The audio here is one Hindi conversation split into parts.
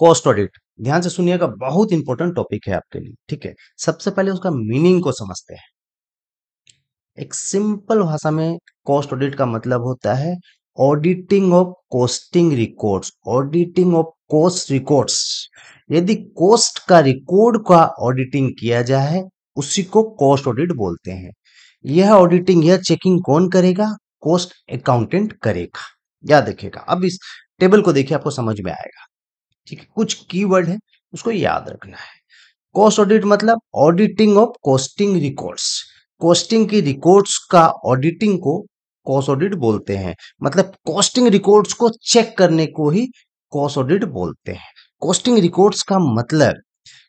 कॉस्ट ऑडिट ध्यान से सुनिएगा बहुत इंपॉर्टेंट टॉपिक है आपके लिए ठीक है सबसे पहले उसका मीनिंग को समझते हैं एक सिंपल भाषा में कॉस्ट ऑडिट का मतलब होता है auditing of costing records auditing of cost records यदि कॉस्ट का रिकॉर्ड का ऑडिटिंग किया जाए उसी को कॉस्ट ऑडिट बोलते हैं यह ऑडिटिंग यह चेकिंग कौन करेगा कॉस्ट अकाउंटेंट करेगा याद रखेगा अब इस टेबल को देखिए आपको समझ में आएगा ठीक है कुछ कीवर्ड है उसको याद रखना है कॉस्ट ऑडिट मतलब auditing of costing records costing की रिकॉर्ड्स का ऑडिटिंग को कॉस्ट ऑडिट बोलते हैं मतलब कॉस्टिंग रिकॉर्ड्स को चेक करने को ही कॉस्ट ऑडिट बोलते हैं कॉस्टिंग रिकॉर्ड्स का मतलब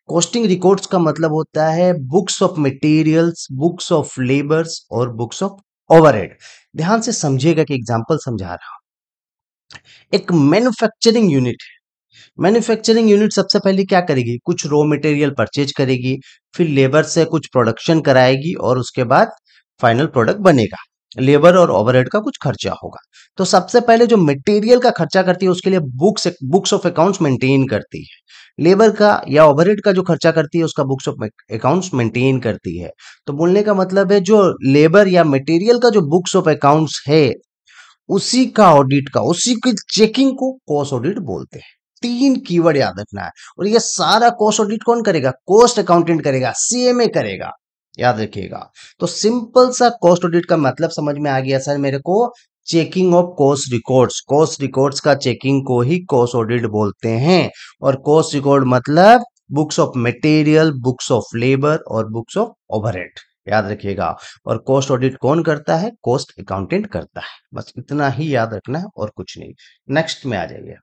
कॉस्टिंग रिकॉर्ड्स का मतलब होता है books of materials books of labours और बुक्स ऑफ ओवरहेड ध्यान से समझिएगा कि एग्जांपल समझा रहा हूं एक मैन्युफैक्चरिंग यूनिट है मैन्युफैक्चरिंग यूनिट सबसे पहले क्या करेगी कुछ रॉ मटेरियल परचेज करेगी फिर लेबर से कुछ प्रोडक्शन कराएगी और उसके बाद फाइनल प्रोडक्ट बनेगा लेबर और ओवरहेड का कुछ खर्चा होगा तो सबसे पहले जो मटेरियल का खर्चा करती है उसके लिए books books of accounts maintain करती है लेबर का या ओवरहेड का जो खर्चा करती है उसका बुक्स ऑफ अकाउंट्स मेंटेन करती है तो बोलने का मतलब है जो लेबर या मटेरियल का जो बुक्स ऑफ अकाउंट्स है उसी का ऑडिट का उसी की चेकिंग को कॉस्ट ऑडिट बोलते हैं तीन कीवर्ड याद रखना है और ये सारा कोस्ट ऑडिट कौन करेगा कोस्ट अकाउंटेंट करेगा सीएमए करेगा याद रखिएगा तो सिंपल सा कोस्ट ऑडिट का मतलब समझ में आ गया सर मेरे को checking of cost records cost records का चेकिंग को ही कोस ऑडिट बोलते हैं और कोस्ट रिकॉर्ड मतलब books of material books of labour और बुक्स ऑफ ओवरहेड याद रखिएगा और कोस्ट ऑडिट कौन करता है कोस्ट अकाउंटेंट करता है बस इतना ही याद रखना है और कुछ नहीं नेक्स्ट में आ जाइए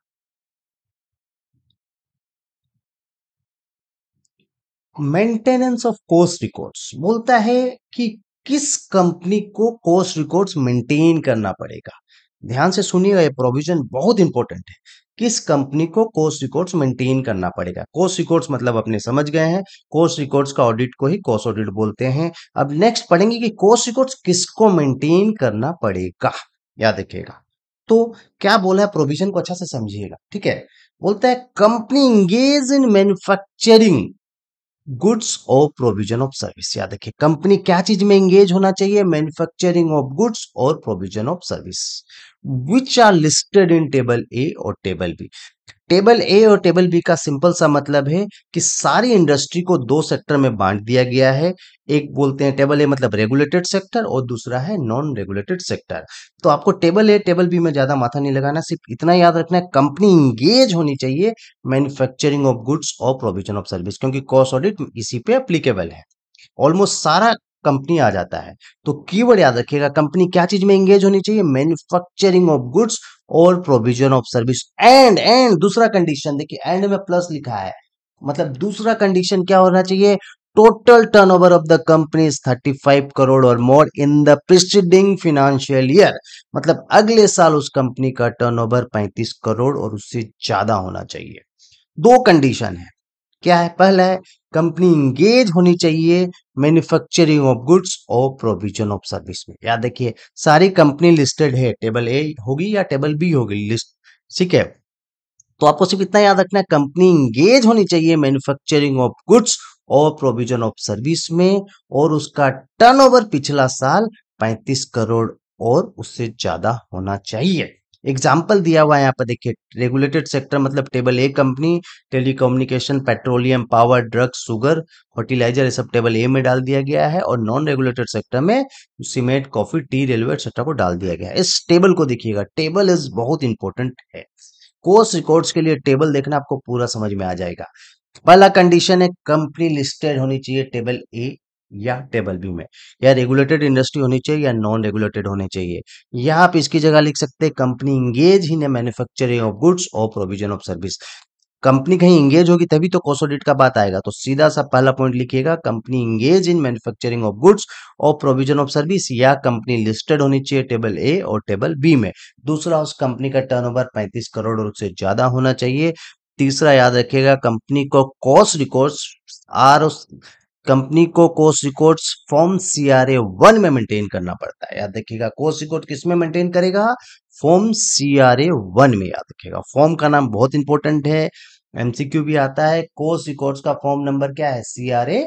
मेंटेनेंस ऑफ कोस्ट रिकॉर्ड्स बोलता है कि किस कंपनी को कोस्ट रिकॉर्ड्स मेंटेन करना पड़ेगा ध्यान से सुनिएगा ये प्रोविजन बहुत इंपॉर्टेंट है किस कंपनी को कोस्ट रिकॉर्ड्स मेंटेन करना पड़ेगा कोस्ट रिकॉर्ड्स मतलब अपने समझ गए हैं कोर्स रिकॉर्ड्स का ऑडिट को ही कोस्ट ऑडिट बोलते हैं अब नेक्स्ट पढ़ेंगे कि कोस्ट रिकॉर्ड्स किसको मेंटेन करना पड़ेगा याद रखिएगा तो क्या बोला है प्रोविजन को अच्छा से समझिएगा ठीक है बोलता है company engage in manufacturing goods और प्रोविजन ऑफ सर्विस याद रखिए कंपनी क्या चीज में एंगेज होना चाहिए मैन्युफैक्चरिंग ऑफ गुड्स और provision of service which are listed in table A और टेबल बी टेबल ए और टेबल बी का सिंपल सा मतलब है कि सारी इंडस्ट्री को दो सेक्टर में बांट दिया गया है एक बोलते हैं टेबल ए मतलब रेगुलेटेड सेक्टर और दूसरा है नॉन रेगुलेटेड सेक्टर तो आपको टेबल ए टेबल बी में ज्यादा माथा नहीं लगाना सिर्फ इतना याद रखना है कंपनी इंगेज होनी चाहिए मैन्युफैक्चरिंग ऑफ गुड्स और प्रोविजन ऑफ सर्विस क्योंकि कॉस्ट ऑडिट इसी पे अप्लीकेबल है ऑलमोस्ट सारा कंपनी आ जाता है तो कीवर्ड याद रखिएगा कंपनी क्या चीज में एंगेज होनी चाहिए मैन्युफैक्चरिंग ऑफ गुड्स और provision of service and and दूसरा कंडीशन देखिए एंड में प्लस लिखा है मतलब दूसरा कंडीशन क्या होना चाहिए total turnover of the company thirty five crore और more in the preceding financial year मतलब अगले साल उस कंपनी का टर्नओवर 35 करोड़ और उससे ज्यादा होना चाहिए दो कंडीशन है क्या है पहला है कंपनी इंगेज होनी चाहिए मैन्युफैक्चरिंग ऑफ गुड्स और प्रोविजन ऑफ सर्विस में याद देखिए सारी कंपनी लिस्टेड है टेबल ए होगी या टेबल बी होगी लिस्ट ठीक है तो आपको सिर्फ इतना याद रखना है कंपनी इंगेज होनी चाहिए मैन्युफैक्चरिंग ऑफ गुड्स और प्रोविजन ऑफ सर्विस में और उसका टर्नओवर पिछला साल 35 करोड़ और उससे ज्यादा होना चाहिए एग्जाम्पल दिया हुआ है यहाँ पर देखिए रेगुलेटेड सेक्टर मतलब table A company telecommunication petroleum power drugs sugar fertiliser ये सब टेबल ए में डाल दिया गया है और नॉन रेगुलेटेड सेक्टर में cement coffee tea railway etcetera को डाल दिया गया है इस टेबल को देखिएगा टेबल इज बहुत इंपॉर्टेंट है कोर्स रिकॉर्ड्स के लिए टेबल देखना आपको पूरा समझ में आ जाएगा पहला कंडीशन है कंपनी लिस्टेड होनी चाहिए टेबल ए या टेबल व्यू में या रेगुलेटेड इंडस्ट्री होनी चाहिए या नॉन रेगुलेटेड होनी चाहिए या आप इसकी जगह लिख सकते हैं कंपनी इंगेज ही ने मैन्युफैक्चरिंग ऑफ गुड्स और प्रोविजन ऑफ सर्विस कंपनी कहीं इंगेज होगी तभी तो कॉसोडिट का बात आएगा तो सीधा सा पहला पॉइंट लिखिएगा company engage in manufacturing of goods और प्रोविजन ऑफ सर्विस या कंपनी लिस्टेड होनी चाहिए टेबल ए और टेबल बी में दूसरा उस कंपनी का टर्नओवर 35 करोड़ से ज्यादा होना चाहिए तीसरा याद रखिएगा कंपनी को कॉस्ट रिकॉर्ड आर कंपनी को cost record form A one में मेंटेन करना पड़ता है याद रखिएगा कोस्ट रिकॉर्ड किस में मेंटेन करेगा form C R A one में याद रखिएगा फॉर्म का नाम बहुत इंपॉर्टेंट है एमसीक्यू भी आता है कोस्ट रिकॉर्ड का फॉर्म नंबर क्या है सीआरए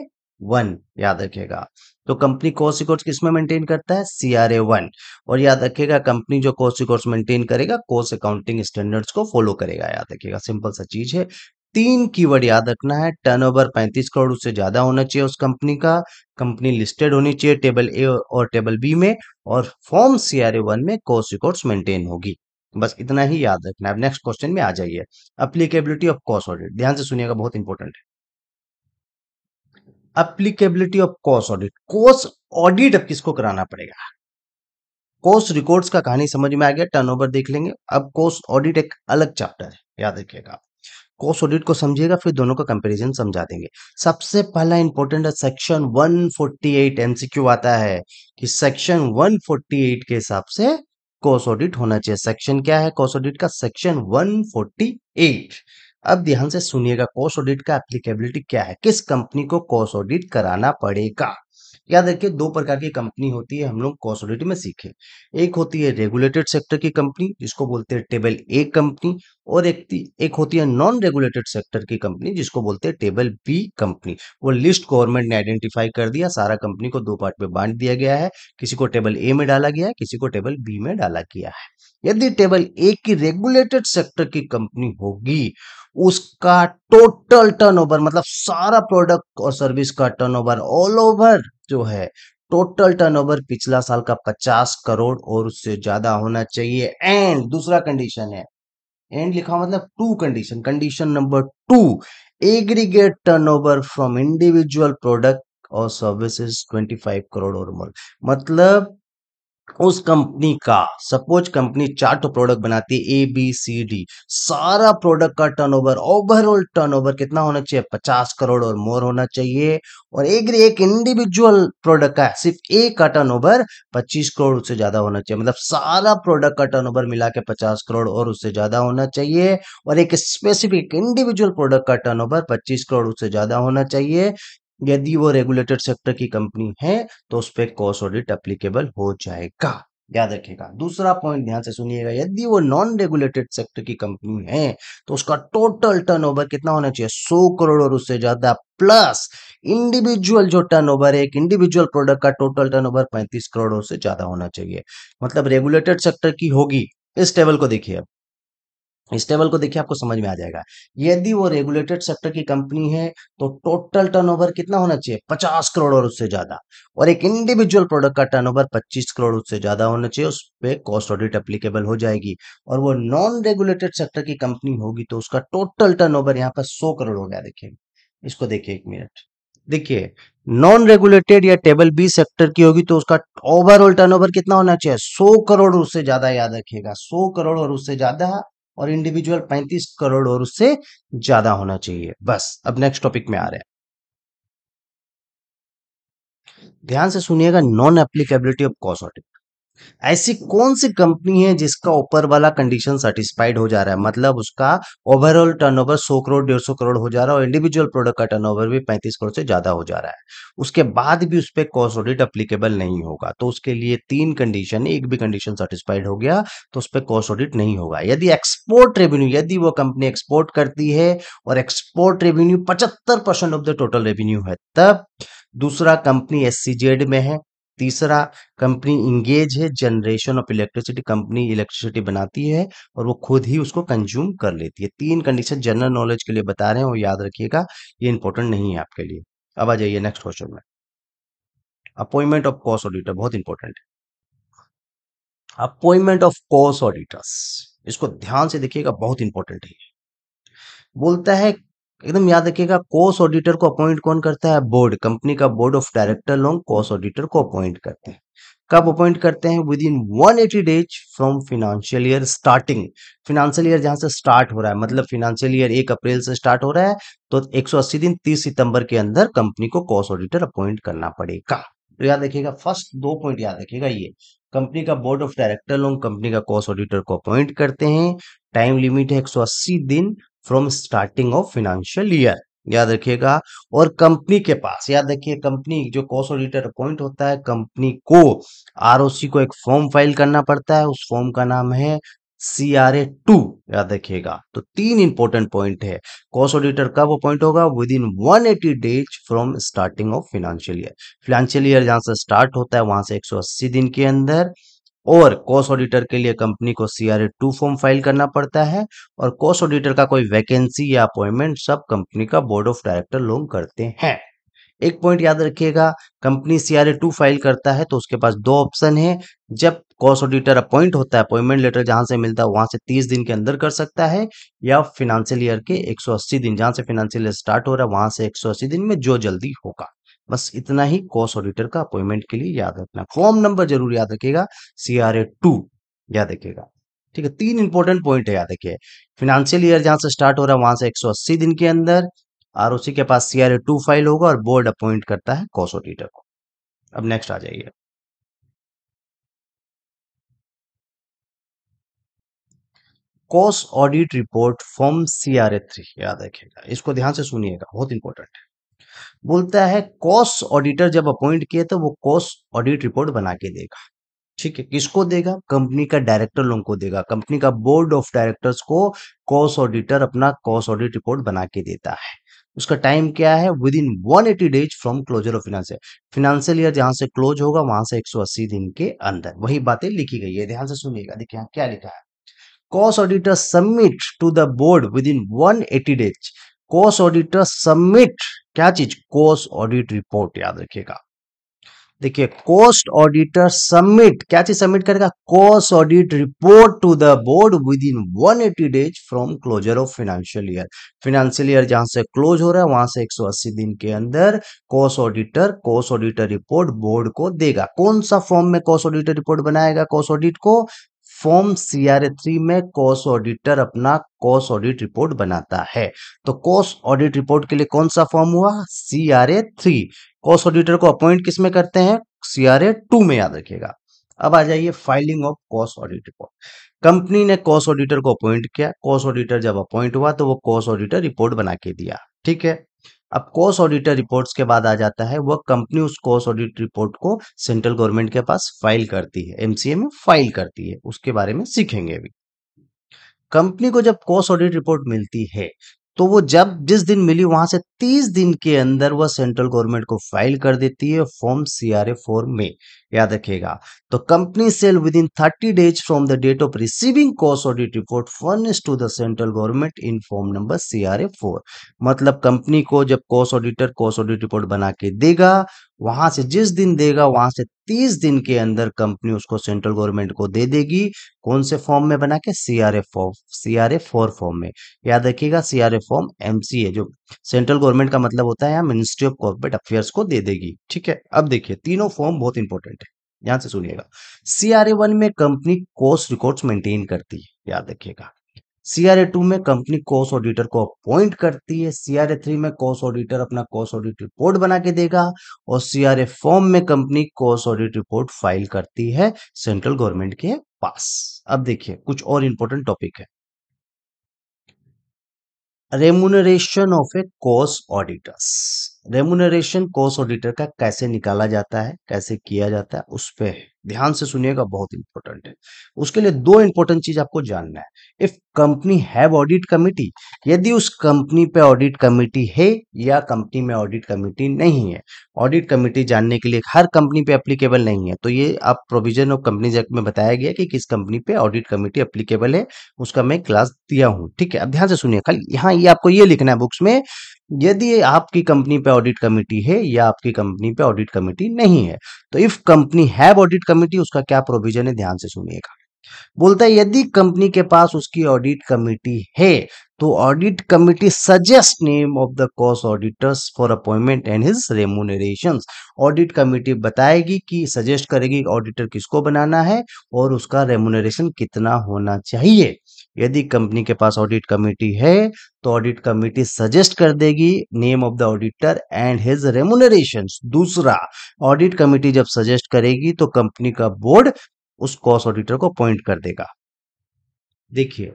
वन याद रखेगा तो कंपनी कोस्ट रिकॉर्ड किस में मेंटेन करता है सीआरए वन और याद रखेगा कंपनी जो कोस्ट रिकॉर्ड मेंटेन करेगा कोस अकाउंटिंग स्टैंडर्ड्स को फॉलो करेगा याद रखेगा सिंपल सा चीज है तीन कीवर्ड याद रखना है टर्नओवर 35 करोड़ उससे ज़्यादा होना चाहिए उस कंपनी का कंपनी लिस्टेड होनी चाहिए टेबल ए और टेबल बी में और form C R A one में कोर्स रिकॉर्ड मेंटेन होगी बस इतना ही याद रखना है नेक्स्ट क्वेश्चन में आ जाइए अप्लीकेबिलिटी ऑफ कॉस्ट ऑडिट ध्यान से सुनिएगा बहुत इंपॉर्टेंट है applicability of cost audit cost audit अब किसको कराना पड़ेगा कोस्ट रिकॉर्ड्स का कहानी समझ में आ गया टर्नओवर देख लेंगे अब कोस्ट ऑडिट एक अलग चैप्टर है याद रखिएगा कोस ऑडिट को समझिएगा फिर दोनों का कंपैरिजन समझा देंगे सबसे पहला इंपॉर्टेंट है सेक्शन 148 एमसीक्यू आता है कि सेक्शन 148 के हिसाब से कोस ऑडिट होना चाहिए सेक्शन क्या है कॉस्ट ऑडिट का सेक्शन 148 अब ध्यान से सुनिएगा कोस ऑडिट का एप्लीकेबिलिटी क्या है किस कंपनी को कॉस्ट ऑडिट कराना पड़ेगा याद रखिए दो प्रकार की कंपनी होती है हम लोग कॉसोलिटी में सीखे एक होती है रेगुलेटेड सेक्टर की कंपनी जिसको बोलते हैं टेबल ए कंपनी और एक एक होती है नॉन रेगुलेटेड सेक्टर की कंपनी जिसको बोलते हैं टेबल बी कंपनी वो लिस्ट गवर्नमेंट ने आइडेंटिफाई कर दिया सारा कंपनी को दो पार्ट में बांट दिया गया है किसी को टेबल ए में डाला गया है किसी को टेबल बी में डाला गया है यदि टेबल ए की रेगुलेटेड सेक्टर की कंपनी होगी उसका टोटल टर्नओवर मतलब सारा प्रोडक्ट और सर्विस का टर्नओवर ऑल ओवर जो है टोटल टर्नओवर पिछला साल का 50 करोड़ और उससे ज्यादा होना चाहिए एंड दूसरा कंडीशन है एंड लिखा मतलब two condition condition number two aggregate turnover from individual product और सर्विसेज 25 करोड़ और मोर मतलब उस कंपनी का सपोज कंपनी चार तो प्रोडक्ट बनाती है ए बी सी डी सारा प्रोडक्ट का टर्नओवर ओवरऑल टर्नओवर कितना होना चाहिए पचास करोड़ और मोर होना चाहिए और एक एक इंडिविजुअल प्रोडक्ट का सिर्फ एक का टर्नओवर पच्चीस करोड़ उससे ज्यादा होना चाहिए मतलब सारा प्रोडक्ट का टर्नओवर मिला के पचास करोड़ और उससे ज्यादा होना चाहिए और एक स्पेसिफिक इंडिविजुअल प्रोडक्ट का टर्न पच्चीस करोड़ उससे ज्यादा होना चाहिए यदि वो रेगुलेटेड सेक्टर की कंपनी है तो उस पर कॉस्ट ऑडिट अप्लीकेबल हो जाएगा याद रखिएगा दूसरा पॉइंट ध्यान से सुनिएगा यदि वो नॉन रेगुलेटेड सेक्टर की कंपनी है तो उसका टोटल टर्नओवर कितना होना चाहिए सौ करोड़ और उससे ज्यादा प्लस इंडिविजुअल जो टर्नओवर है एक इंडिविजुअल प्रोडक्ट का टोटल टर्नओवर 35 करोड़ से ज्यादा होना चाहिए मतलब रेगुलेटेड सेक्टर की होगी इस टेबल को देखिए इस टेबल को देखिए आपको समझ में आ जाएगा यदि वो रेगुलेटेड सेक्टर की कंपनी है तो टोटल टर्नओवर कितना होना चाहिए पचास करोड़ और उससे ज्यादा और एक इंडिविजुअल प्रोडक्ट का टर्नओवर पच्चीस करोड़ उससे ज्यादा होना चाहिए उस पर कॉस्ट ऑडिट एप्लीकेबल हो जाएगी और वो नॉन रेगुलेटेड सेक्टर की कंपनी होगी तो उसका टोटल टर्न ओवर यहाँ पर सौ करोड़ हो गया देखिए इसको देखिए एक मिनट देखिए नॉन रेगुलेटेड या टेबल बी सेक्टर की होगी तो उसका ओवरऑल टर्नओवर कितना होना चाहिए 100 करोड़ उससे ज्यादा याद रखिएगा 100 करोड़ और उससे ज्यादा और इंडिविजुअल पैंतीस करोड़ और उससे ज्यादा होना चाहिए बस अब नेक्स्ट टॉपिक में आ रहे हैं ध्यान से सुनिएगा नॉन एप्लीकेबिलिटी ऑफ कॉस्टिक ऐसी कौन सी कंपनी है जिसका ऊपर वाला कंडीशन सेटिस्फाइड हो जा रहा है मतलब उसका ओवरऑल टर्नओवर 100 करोड़ डेढ़ सौ करोड़ हो जा रहा है और इंडिविजुअल प्रोडक्ट का टर्नओवर भी 35 करोड़ से ज्यादा हो जा रहा है उसके बाद भी उस पर कॉस्ट ऑडिट अप्लीकेबल नहीं होगा तो उसके लिए तीन कंडीशन एक भी कंडीशन सेटिस्फाइड हो गया तो उस पर कॉस्ट ऑडिट नहीं होगा यदि एक्सपोर्ट रेवेन्यू यदि वो कंपनी एक्सपोर्ट करती है और एक्सपोर्ट रेवेन्यू पचहत्तर ऑफ द टोटल रेवेन्यू है तब दूसरा कंपनी एस में है तीसरा कंपनी इंगेज है generation of electricity company electricity बनाती है और वो खुद ही उसको कंज्यूम कर लेती है तीन कंडीशन जनरल नॉलेज के लिए बता रहे हैं और याद रखिएगा ये इंपॉर्टेंट नहीं है आपके लिए अब आ जाइए नेक्स्ट क्वेश्चन में अपॉइंटमेंट ऑफ कॉस्ट ऑडिटर बहुत इंपॉर्टेंट है अपॉइंटमेंट ऑफ कॉस्ट ऑडिटर्स इसको ध्यान से देखिएगा बहुत इंपॉर्टेंट है बोलता है एकदम याद रखिएगा कोस ऑडिटर को अपॉइंट कौन करता है बोर्ड कंपनी का बोर्ड ऑफ डायरेक्टर लोग कोस ऑडिटर को अपॉइंट करते हैं कब अपॉइंट करते हैं within 180 days from financial year starting financial year जहां से स्टार्ट हो रहा है मतलब फिनेंशियल ईयर एक अप्रैल से स्टार्ट हो रहा है तो 180 दिन 30 सितंबर के अंदर कंपनी को कॉस्ट ऑडिटर अपॉइंट करना पड़ेगा तो याद रखिएगा फर्स्ट दो पॉइंट याद रखिएगा ये कंपनी का बोर्ड ऑफ डायरेक्टर लोग कंपनी का कॉस्ट ऑडिटर को अपॉइंट करते हैं टाइम लिमिट है एक दिन from starting of financial year याद रखिएगा और कंपनी के पास याद रखिए कंपनी जो कॉस्ट ऑडिटर अपॉइंट होता है कंपनी को आर को एक फॉर्म फाइल करना पड़ता है उस फॉर्म का नाम है सी आर ए टू याद रखिएगा तो तीन इंपॉर्टेंट पॉइंट है कॉस्ट ऑडिटर कब अपॉइंट होगा within one eighty days from starting of financial year financial year जहां से स्टार्ट होता है वहां से अस्सी दिन के अंदर और कॉस्ट ऑडिटर के लिए कंपनी को सीआरए टू फॉर्म फाइल करना पड़ता है और कॉस्ट ऑडिटर का कोई वैकेंसी या अपॉइंटमेंट सब कंपनी का बोर्ड ऑफ डायरेक्टर लोग करते हैं एक पॉइंट याद रखिएगा कंपनी सीआरए टू फाइल करता है तो उसके पास दो ऑप्शन है जब कॉस्ट ऑडिटर अपॉइंट होता है अपॉइंटमेंट लेटर जहां से मिलता है वहां से 30 दिन के अंदर कर सकता है या फिनेंशियल ईयर के 180 दिन जहां से फाइनेंशियल ईयर स्टार्ट हो रहा है वहां से 180 दिन में जो जल्दी होगा बस इतना ही कॉस ऑडिटर का अपॉइंटमेंट के लिए याद रखना फॉर्म नंबर जरूर याद रखेगा सी आर ए टू याद रखेगा ठीक है तीन इंपॉर्टेंट पॉइंट है याद रखिए फिनेंशियल ईयर जहां से स्टार्ट हो रहा है वहां से एक दिन के अंदर आर के पास C R A two file होगा और बोर्ड अपॉइंट करता है कॉस ऑडिटर को अब नेक्स्ट आ जाइए cost audit report form C R A three याद रखेगा इसको ध्यान से सुनिएगा बहुत इंपॉर्टेंट है बोलता है कॉस ऑडिटर जब अपॉइंट किए तो वो कॉस ऑडिट रिपोर्ट बना के देगा ठीक है किसको देगा कंपनी का डायरेक्टर लोगों को देगा कंपनी का बोर्ड ऑफ डायरेक्टर्स को कॉस ऑडिटर अपना कॉस ऑडिट रिपोर्ट बना के देता है उसका टाइम क्या है within eighty days from closure of financial financial year जहां से क्लोज होगा वहां से अस्सी दिन के अंदर वही बातें लिखी गई है ध्यान से सुनिएगा देखिए यहाँ क्या लिखा है cost auditor submit to the board within one eighty days cost auditor submit क्या चीज कोस्ट ऑडिट रिपोर्ट याद रखिएगा देखिए कोस्ट ऑडिटर सबमिट क्या चीज सबमिट करेगा cost audit report to the board within 180 days from closure of financial year financial year जहां से क्लोज हो रहा है वहां से 180 दिन के अंदर cost auditor cost auditor report board को देगा कौन सा फॉर्म में कोस्ट ऑडिटर रिपोर्ट बनाएगा कोस्ट ऑडिट को form C R A three में कॉस ऑडिटर अपना कॉस ऑडिट रिपोर्ट बनाता है तो कॉस ऑडिट रिपोर्ट के लिए कौन सा फॉर्म हुआ सीआरए थ्री कॉस ऑडिटर को अपॉइंट किस में करते हैं सीआरए टू में याद रखिएगा अब आ जाइए filing of cost audit report company ने कॉस ऑडिटर को अपॉइंट किया कॉस ऑडिटर जब अपॉइंट हुआ तो वो कॉस ऑडिटर रिपोर्ट बना के दिया ठीक है अब कोस ऑडिटर रिपोर्ट्स के बाद आ जाता है वह कंपनी उस कोस ऑडिट रिपोर्ट को सेंट्रल गवर्नमेंट के पास फाइल करती है एमसीए में फाइल करती है उसके बारे में सीखेंगे अभी कंपनी को जब कोस ऑडिट रिपोर्ट मिलती है तो वो जब जिस दिन मिली वहां से तीस दिन के अंदर वह सेंट्रल गवर्नमेंट को फाइल कर देती है form C R A form में याद रखेगा तो company shall within thirty days from the date of receiving cost audit report furnish to the central government in form number C R A four मतलब कंपनी को जब cost auditor cost audit report बना के देगा वहां से जिस दिन देगा वहां से तीस दिन के अंदर कंपनी उसको सेंट्रल गवर्नमेंट को दे देगी कौन से फॉर्म में बना के CRA form CRA four form में याद रखिएगा सीआरएफ फॉर्म एमसीए जो सेंट्रल गवर्नमेंट का मतलब होता है यहाँ मिनिस्ट्री ऑफ कॉर्पोरेट अफेयर्स को दे देगी ठीक है अब देखिए तीनों फॉर्म बहुत इंपॉर्टेंट है यहां से सुनिएगा सीआरए वन में कंपनी कोस्ट रिकॉर्ड्स मेंटेन करती है याद रखिएगा सीआरए टू में कंपनी कोस ऑडिटर को अपॉइंट करती है सीआरए थ्री में कोस ऑडिटर अपना कोस ऑडिट रिपोर्ट बना के देगा और सीआरए फॉर्म में company cost audit report file करती है सेंट्रल गवर्नमेंट के पास अब देखिए कुछ और इंपॉर्टेंट टॉपिक है remuneration of a cost auditors remuneration cost auditor का कैसे निकाला जाता है कैसे किया जाता है उस पर ध्यान से सुनिएगा बहुत इंपॉर्टेंट है उसके लिए दो इंपॉर्टेंट चीज आपको जानना है if company have audit committee यदि उस कंपनी पे ऑडिट कमिटी है या कंपनी में ऑडिट कमिटी नहीं है ऑडिट कमेटी जानने के लिए हर कंपनी पे एप्लीकेबल नहीं है तो ये आप प्रोविजन ऑफ कंपनी एक्ट में बताया गया कि किस कंपनी पे ऑडिट कमिटी एप्लीकेबल है उसका मैं क्लास दिया हूँ ठीक है अब ध्यान से सुनिए खाली यहाँ ये आपको ये लिखना है बुक्स में यदि आपकी कंपनी पे ऑडिट कमेटी है या आपकी कंपनी पे ऑडिट कमेटी नहीं है तो if company have audit committee उसका क्या प्रोविजन है ध्यान से सुनिएगा बोलता है यदि कंपनी के पास उसकी ऑडिट कमेटी है तो audit committee suggest name of the cost auditors for appointment and his remunerations audit committee बताएगी कि सजेस्ट करेगी ऑडिटर किसको बनाना है और उसका रेमुनरेशन कितना होना चाहिए यदि कंपनी के पास ऑडिट कमेटी है तो ऑडिट कमेटी सजेस्ट कर देगी name of the auditor and his remuneration दूसरा ऑडिट कमेटी जब सजेस्ट करेगी तो कंपनी का बोर्ड उस कॉस्ट ऑडिटर को अपॉइंट कर देगा देखिए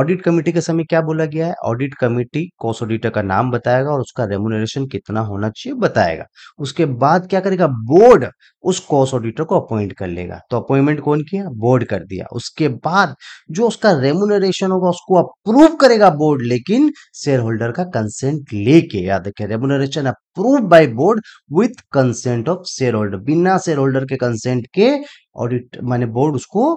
ऑडिट कमेटी के समय क्या बोला गया है ऑडिट कमेटी कॉस ऑडिटर का नाम बताएगा और उसका रेमुनरेशन कितना होना चाहिए बताएगा उसके बाद क्या करेगा बोर्ड उस कॉस ऑडिटर को अपॉइंट कर लेगा तो अपॉइंटमेंट कौन किया बोर्ड कर दिया उसके बाद जो उसका रेमुनरेशन होगा उसको अप्रूव करेगा बोर्ड लेकिन शेयर होल्डर का कंसेंट लेके याद रखें remuneration approve by board with consent of share holder बिना शेयर होल्डर के कंसेंट के ऑडिट माने बोर्ड उसको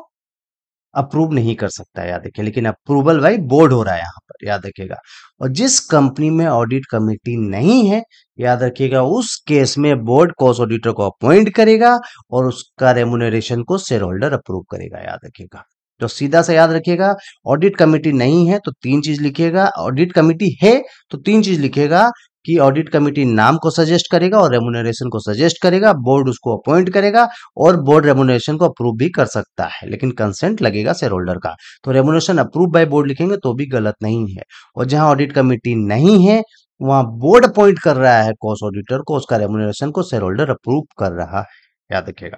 अप्रूव नहीं कर सकता याद रखिए लेकिन अप्रूवल बाई बोर्ड हो रहा है यहाँ पर याद रखिएगा और जिस कंपनी में ऑडिट कमेटी नहीं है याद रखिएगा उस केस में बोर्ड कॉस ऑडिटर को अपॉइंट करेगा और उसका रेमुनरेशन को शेयर होल्डर अप्रूव करेगा याद रखिएगा तो सीधा सा याद रखिएगा ऑडिट कमेटी नहीं है तो तीन चीज लिखिएगा ऑडिट कमेटी है तो तीन चीज लिखिएगा कि ऑडिट कमेटी नाम को सजेस्ट करेगा और रेमुनरेशन को सजेस्ट करेगा बोर्ड उसको अपॉइंट करेगा और बोर्ड रेमुनरेशन को अप्रूव भी कर सकता है लेकिन कंसेंट लगेगा शेयर होल्डर का तो रेमुनरेशन अप्रूव बाय बोर्ड लिखेंगे तो भी गलत नहीं है और जहां ऑडिट कमेटी नहीं है वहां बोर्ड अपॉइंट कर रहा है कॉस्ट ऑडिटर को उसका रेमुनरेशन को शेयर होल्डर अप्रूव कर रहा है याद रखेगा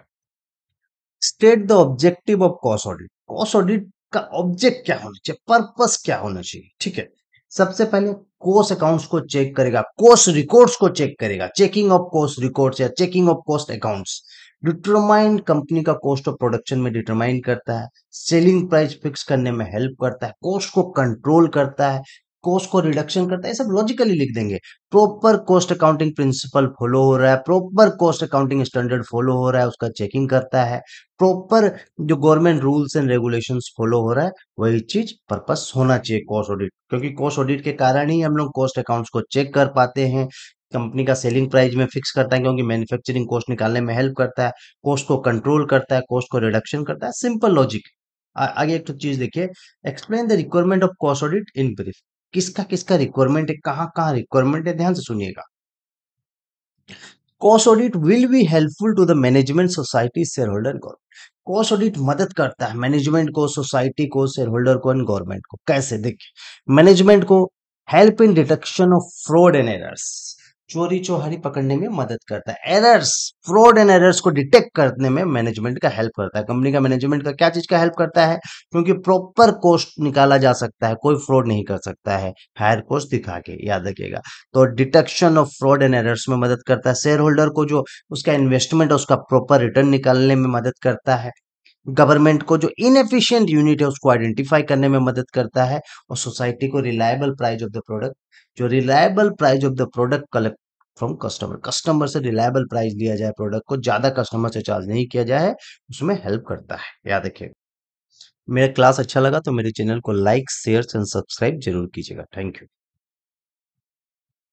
state the objective of cost audit cost audit का ऑब्जेक्ट क्या होना चाहिए पर्पस क्या होना चाहिए ठीक है सबसे पहले कोर्स अकाउंट्स को चेक करेगा कोर्स रिकॉर्ड्स को चेक करेगा चेकिंग ऑफ कोर्स रिकॉर्ड्स या checking of cost accounts determine company का कॉस्ट ऑफ प्रोडक्शन में डिटरमाइन करता है सेलिंग प्राइस फिक्स करने में हेल्प करता है कॉस्ट को कंट्रोल करता है कॉस्ट को रिडक्शन करता है सब लॉजिकली लिख देंगे proper cost accounting principle follow हो रहा है proper cost accounting standard follow हो रहा है उसका चेकिंग करता है प्रॉपर जो government rules and regulation follow हो रहा है वही चीज पर्पस होना चाहिए कॉस्ट ऑडिट क्योंकि कॉस्ट ऑडिट के कारण ही हम लोग कॉस्ट अकाउंट्स को चेक कर पाते हैं कंपनी का सेलिंग प्राइस में फिक्स करता है क्योंकि मैन्युफैक्चरिंग कॉस्ट निकालने में हेल्प करता है कॉस्ट को कंट्रोल करता है कॉस्ट को रिडक्शन करता है सिंपल लॉजिक आगे एक तो चीज देखिए explain the requirement of cost audit in brief किसका किसका रिक्वायरमेंट है कहां कहां रिक्वायरमेंट है ध्यान से सुनिएगा cost audit will be helpful to the management society share holder government cost audit मदद करता है मैनेजमेंट को सोसाइटी को शेयर होल्डर को एंड गवर्नमेंट को कैसे देखिए मैनेजमेंट को help in detection of fraud and errors चोरी चौहारी पकड़ने में मदद करता है एरर्स फ्रॉड एंड एरर्स को डिटेक्ट करने में मैनेजमेंट का हेल्प करता है कंपनी का मैनेजमेंट का क्या चीज का हेल्प करता है क्योंकि प्रॉपर कॉस्ट निकाला जा सकता है कोई फ्रॉड नहीं कर सकता है हायर कॉस्ट दिखा के याद रखिएगा तो detection of fraud and errors में मदद करता है शेयर होल्डर को जो उसका इन्वेस्टमेंट उसका प्रॉपर रिटर्न निकालने में मदद करता है गवर्नमेंट को जो एफिशियंट यूनिट है उसको आइडेंटिफाई करने में मदद करता है और सोसाइटी को reliable price of the product जो reliable price of the product collect from customer customer से रिलायबल प्राइस लिया जाए प्रोडक्ट को ज्यादा कस्टमर से चार्ज नहीं किया जाए उसमें हेल्प करता है याद रखिए मेरा क्लास अच्छा लगा तो मेरे चैनल को लाइक शेयर एंड सब्सक्राइब जरूर कीजिएगा थैंक यू